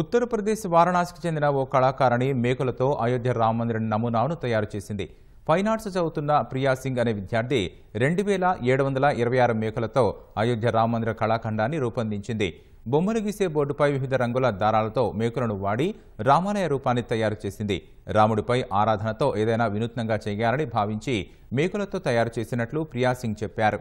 ఉత్తరప్రదేశ్ వారణాసికి చెందిన ఓ కళాకారిణి మేకలతో అయోధ్య రామమందిర నమూనాను తయారు చేసింది ఫైన్ ఆర్ట్స్ చదువుతున్న ప్రియా సింగ్ అనే విద్యార్థి రెండు వేల ఏడు వందల ఇరవై ఆరు మేకలతో అయోధ్య రామమందిర కళాఖండాన్ని రూపొందించింది బొమ్మలు గీసే బోర్డుపై వివిధ రంగుల దారాలతో మేకులను వాడి రామాలయ రూపాన్ని తయారు చేసింది రాముడిపై ఆరాధనతో ఏదైనా వినూత్నంగా చేయాలని భావించి మేకులతో తయారు చేసినట్లు ప్రియా సింగ్ చెప్పారు